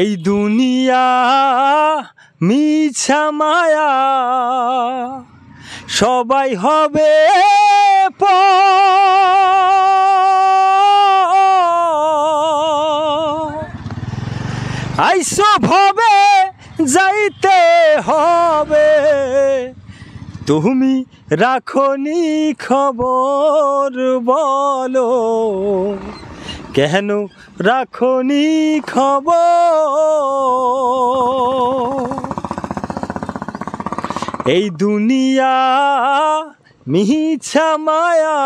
এই দুনিয়া মিছা মায়া সবাই হবে আইসো ভবে যাইতে হবে তুমি রাখনি খবর বলো কেন রাখনি খবর এই দুনিয়া মিছা মায়া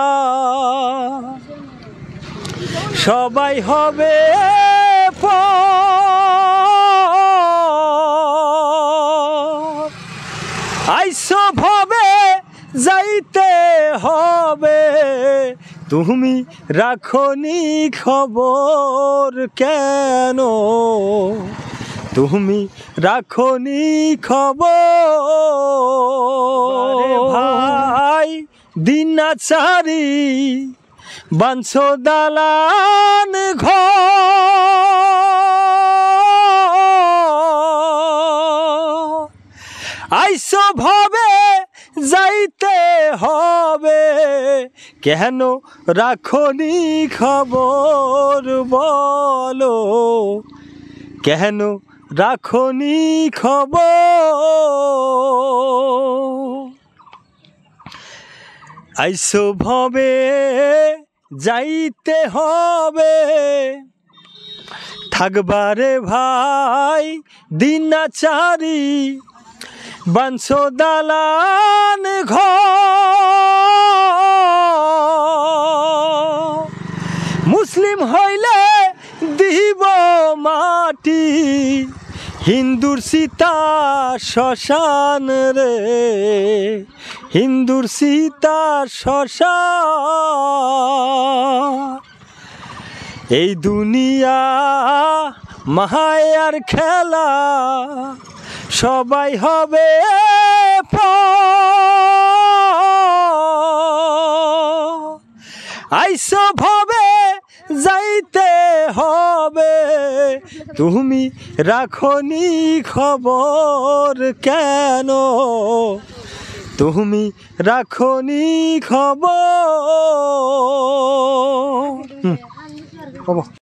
সবাই হবে আইসো ভাবে যাইতে হবে তুমি রাখনি খবর কেন তুমি রাখনি খবর ভাই দিনাচারি বাঞ্ছ দালান ঘর আইসো ভাবে যাইতে হবে কেন রাখনি খবর বলো কেন রাখনি খবর আইসো ভবে যাইতে হবে থাকবারে ভাই দিনাচারি বানসো দালান ঘর মুসলিম হইলে দিব মাটি হিন্দুর সীতা শ্মশান রে হিন্দুর সীতা শ্মশান এই দুনিয়া মাহায়ার খেলা সবাই হবে আইসো ভাবে যাইতে হবে তুমি রাখনি খবর কেন তুমি রাখনি খবর